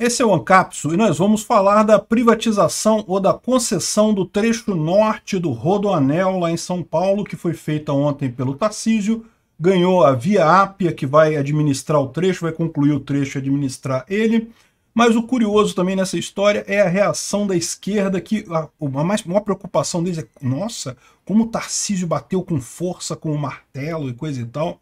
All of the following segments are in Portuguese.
Esse é o AnCapsu e nós vamos falar da privatização ou da concessão do trecho norte do Rodoanel lá em São Paulo, que foi feita ontem pelo Tarcísio, ganhou a Via Ápia, que vai administrar o trecho, vai concluir o trecho e administrar ele. Mas o curioso também nessa história é a reação da esquerda, que a, uma, mais, uma preocupação deles é, nossa, como o Tarcísio bateu com força com o martelo e coisa e tal.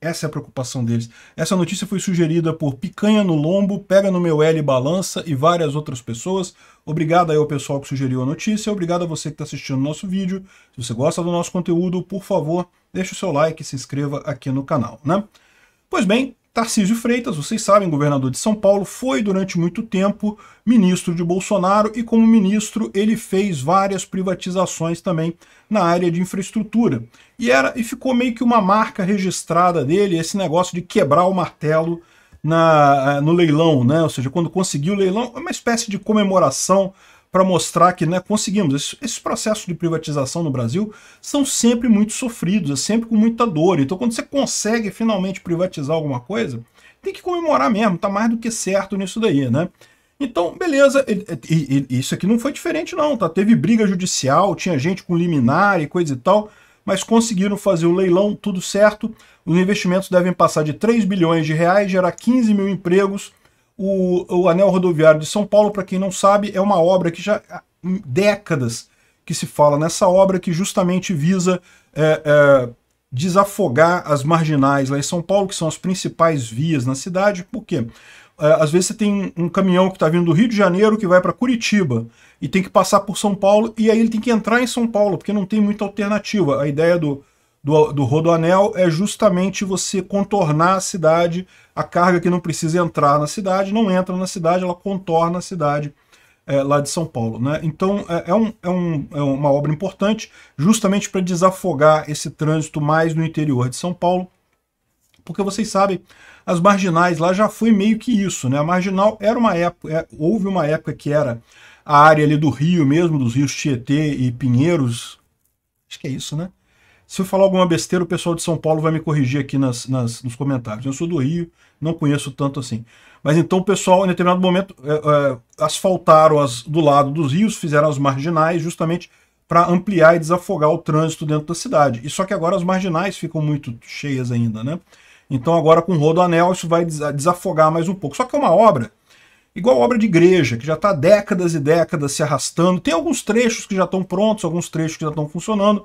Essa é a preocupação deles. Essa notícia foi sugerida por Picanha no Lombo, Pega no Meu L Balança e várias outras pessoas. Obrigado aí ao pessoal que sugeriu a notícia, obrigado a você que está assistindo o nosso vídeo. Se você gosta do nosso conteúdo, por favor, deixe o seu like e se inscreva aqui no canal, né? Pois bem, Tarcísio Freitas, vocês sabem, governador de São Paulo, foi durante muito tempo ministro de Bolsonaro e como ministro ele fez várias privatizações também na área de infraestrutura. E era e ficou meio que uma marca registrada dele, esse negócio de quebrar o martelo na, eh, no leilão, né? Ou seja, quando conseguiu o leilão, é uma espécie de comemoração para mostrar que né, conseguimos. Esses, processos de privatização no Brasil são sempre muito sofridos, é sempre com muita dor. Então, quando você consegue finalmente privatizar alguma coisa, tem que comemorar mesmo, tá mais do que certo nisso daí, né? Então, beleza, e, e, e isso aqui não foi diferente não, tá? Teve briga judicial, tinha gente com liminar e coisa e tal, mas conseguiram fazer o leilão, tudo certo. Os investimentos devem passar de 3 bilhões de reais, gerar 15 mil empregos, o, o Anel Rodoviário de São Paulo, para quem não sabe, é uma obra que já há décadas que se fala nessa obra, que justamente visa é, é, desafogar as marginais lá em São Paulo, que são as principais vias na cidade. Por quê? É, às vezes você tem um caminhão que está vindo do Rio de Janeiro que vai para Curitiba e tem que passar por São Paulo e aí ele tem que entrar em São Paulo porque não tem muita alternativa. A ideia do, do, do rodoanel é justamente você contornar a cidade, a carga que não precisa entrar na cidade, não entra na cidade, ela contorna a cidade é, lá de São Paulo. Né? Então é, é, um, é, um, é uma obra importante justamente para desafogar esse trânsito mais no interior de São Paulo, porque vocês sabem, as marginais lá já foi meio que isso, né? A marginal era uma época, é, houve uma época que era a área ali do Rio mesmo, dos rios Tietê e Pinheiros, acho que é isso, né? Se eu falar alguma besteira, o pessoal de São Paulo vai me corrigir aqui nas, nas nos comentários. Eu sou do Rio, não conheço tanto assim. Mas então o pessoal, em determinado momento, é, é, asfaltaram as, do lado dos rios, fizeram as marginais justamente para ampliar e desafogar o trânsito dentro da cidade. E só que agora as marginais ficam muito cheias ainda, né? Então agora com o rodoanel isso vai desafogar mais um pouco. Só que é uma obra igual obra de igreja, que já está décadas e décadas se arrastando. Tem alguns trechos que já estão prontos, alguns trechos que já estão funcionando,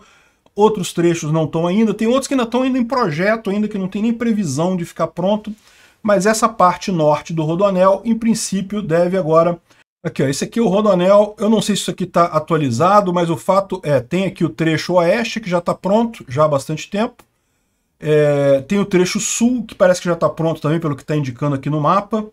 outros trechos não estão ainda, tem outros que ainda estão ainda em projeto, ainda que não tem nem previsão de ficar pronto, mas essa parte norte do Rodoanel, em princípio, deve agora... Aqui, ó, esse aqui é o Rodoanel, eu não sei se isso aqui está atualizado, mas o fato é, tem aqui o trecho oeste, que já está pronto, já há bastante tempo, é, tem o trecho sul, que parece que já está pronto também, pelo que está indicando aqui no mapa,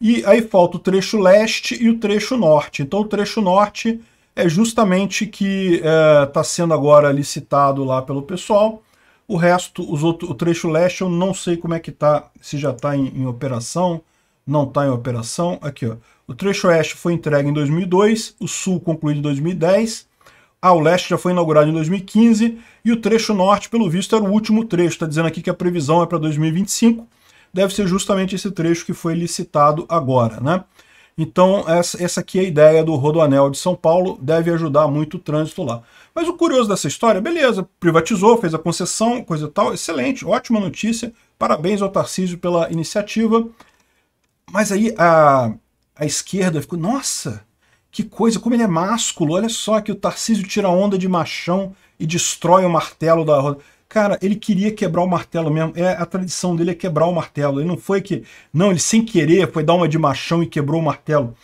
e aí falta o trecho leste e o trecho norte. Então o trecho norte é justamente que está é, tá sendo agora licitado lá pelo pessoal. O resto, os outro, o trecho leste, eu não sei como é que está. se já está em, em, operação, não está em operação. Aqui, ó. O trecho oeste foi entregue em 2002, o sul concluído em 2010, ah, o leste já foi inaugurado em 2015 e o trecho norte, pelo visto, era o último trecho. Está dizendo aqui que a previsão é para 2025. Deve ser justamente esse trecho que foi licitado agora, né? Então essa aqui é a ideia do Rodoanel de São Paulo, deve ajudar muito o trânsito lá. Mas o curioso dessa história, beleza, privatizou, fez a concessão, coisa e tal, excelente, ótima notícia, parabéns ao Tarcísio pela iniciativa. Mas aí a, a esquerda ficou, nossa, que coisa, como ele é másculo, olha só que o Tarcísio tira onda de machão e destrói o martelo da roda. Cara, ele queria quebrar o martelo mesmo. É a tradição dele é quebrar o martelo. Ele não foi que. Não, ele sem querer foi dar uma de machão e quebrou o martelo.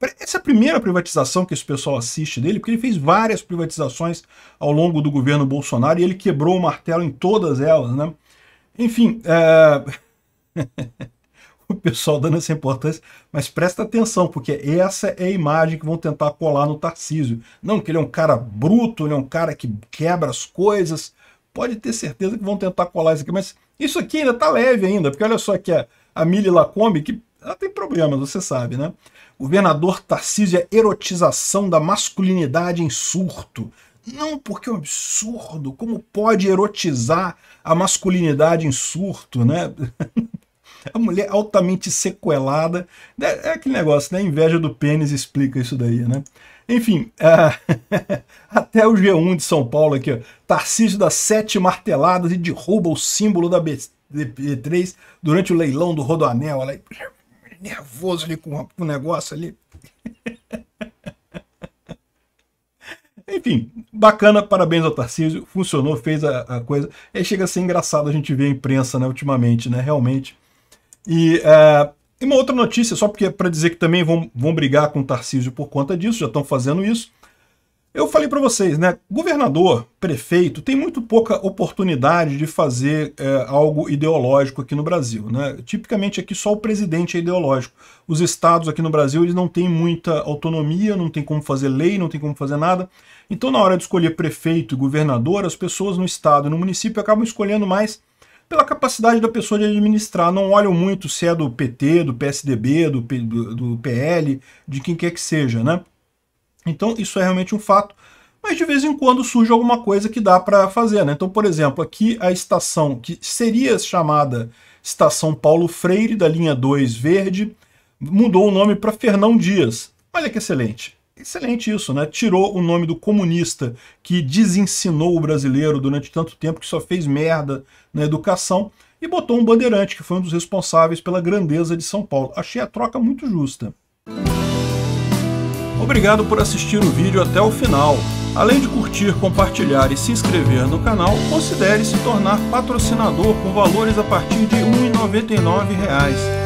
É, essa é a primeira privatização que esse pessoal assiste dele, porque ele fez várias privatizações ao longo do governo Bolsonaro e ele quebrou o martelo em todas elas, né? Enfim, é... o pessoal dando essa importância, mas presta atenção, porque essa é a imagem que vão tentar colar no Tarcísio. Não que ele é um cara bruto, ele é um cara que quebra as coisas, pode ter certeza que vão tentar colar isso aqui. Mas isso aqui ainda está leve ainda, porque olha só que a, a Mili Lacombe, que ela tem problemas, você sabe, né? Governador Tarcísio é erotização da masculinidade em surto. Não, porque é um absurdo. Como pode erotizar a masculinidade em surto, né? a mulher altamente sequelada. Né? É, aquele negócio, né? A inveja do pênis explica isso daí, né? Enfim, uh, até o G1 de São Paulo aqui, ó. Tarcísio dá sete marteladas e derruba o símbolo da B3 durante o leilão do Rodoanel. Olha aí, nervoso ali com o negócio ali. Enfim, bacana, parabéns ao Tarcísio, funcionou, fez a, a coisa. Aí é, chega a ser engraçado a gente ver a imprensa né, ultimamente, né? Realmente e, uh, e uma outra notícia, só porque é para dizer que também vão, vão brigar com o Tarcísio por conta disso, já estão fazendo isso. Eu falei para vocês, né? Governador, prefeito, tem muito pouca oportunidade de fazer é, algo ideológico aqui no Brasil, né? Tipicamente aqui só o presidente é ideológico. Os estados aqui no Brasil eles não têm muita autonomia, não tem como fazer lei, não tem como fazer nada. Então na hora de escolher prefeito e governador, as pessoas no estado, no município acabam escolhendo mais pela capacidade da pessoa de administrar. Não olham muito se é do PT, do PSDB, do, P, do PL, de quem quer que seja, né? Então isso é realmente um fato. Mas de vez em quando surge alguma coisa que dá para fazer, né? Então, por exemplo, aqui a estação que seria chamada Estação Paulo Freire, da linha 2 Verde, mudou o nome para Fernão Dias. Olha é que é excelente. Excelente isso, né? Tirou o nome do comunista que desensinou o brasileiro durante tanto tempo, que só fez merda na educação, e botou um bandeirante, que foi um dos responsáveis pela grandeza de São Paulo. Achei a troca muito justa. Obrigado por assistir o vídeo até o final. Além de curtir, compartilhar e se inscrever no canal, considere se tornar patrocinador com valores a partir de R$ 1,99